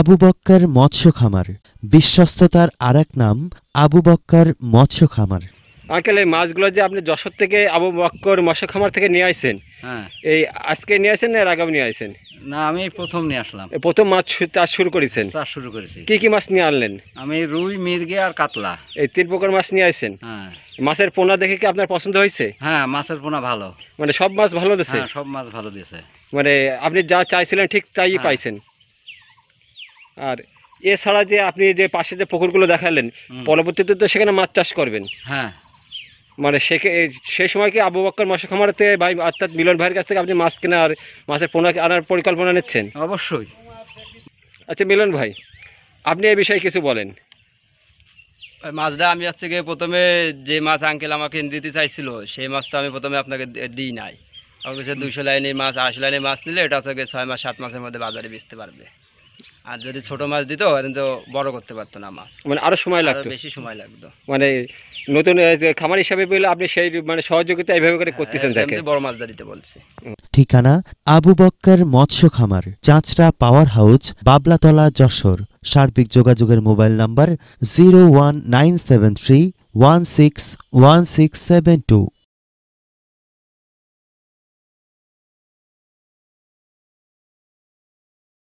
আবু বক্কার মৎস্য খামার বিশ্বস্ততার আর এক নাম আবু বক্কার মৎস্য খামার আঙ্কেল এই মাছগুলো যে আপনি যশোর থেকে আবু বক্কর মৎস্য খামার থেকে নিয়ে আসছেন হ্যাঁ এই আজকে নিয়ে আসেন না আগাম নিয়ে আসেন না আমি প্রথম নিয়ে আসলাম প্রথম মাছ চাষ শুরু করেছেন চাষ শুরু করেছি কি কি মাছ নিয়ে আনলেন আমি রুই মির্গে আর কাতলা এই তিন প্রকার মাছ নিয়ে আসেন হ্যাঁ মাছের পোনা দেখে কি আপনার পছন্দ হয়েছে হ্যাঁ মাছের পোনা ভালো মানে সব মাছ ভালো দিয়েছে হ্যাঁ, সব মাছ ভালো দিয়েছে মানে আপনি যা চাইছিলেন ঠিক তাই হ্যাঁ। পাইছেন আর এছাড়া যে আপনি যে পাশে যে পুকুরগুলো দেখালেন পরবর্তীতে তো সেখানে মাছ চাষ করবেন হ্যাঁ মানে সে সেই সময় কি আবু বক্কর মাসে খামারতে ভাই অর্থাৎ মিলন ভাইয়ের কাছ থেকে আপনি মাছ আর মাছের পোনা আনার পরিকল্পনা নিচ্ছেন অবশ্যই আচ্ছা মিলন ভাই আপনি এই বিষয়ে কিছু বলেন মাছটা আমি হচ্ছে গিয়ে প্রথমে যে মাছ আঙ্কেল আমাকে দিতে চাইছিল সেই মাছটা আমি প্রথমে আপনাকে দিই নাই আমাকে দুশো লাইনের মাছ আশি লাইনের মাছ নিলে এটা হচ্ছে ছয় মাস সাত মাসের মধ্যে বাজারে বেচতে পারবে আর যদি ছোট মাছ দিত তো বড় করতে পারতো না মাছ মানে আরো সময় লাগতো বেশি সময় লাগতো মানে নতুন খামার হিসাবে বলে আপনি সেই মানে সহযোগিতা এইভাবে করে হ্যাঁ, করতেছেন তাকে বড় মাছ দিতে বলছে ঠিকানা আবু বক্কর মৎস্য খামার চাঁচড়া পাওয়ার হাউস বাবলাতলা যশোর সার্বিক যোগাযোগের mobile number zero one nine seven three one six one six seven two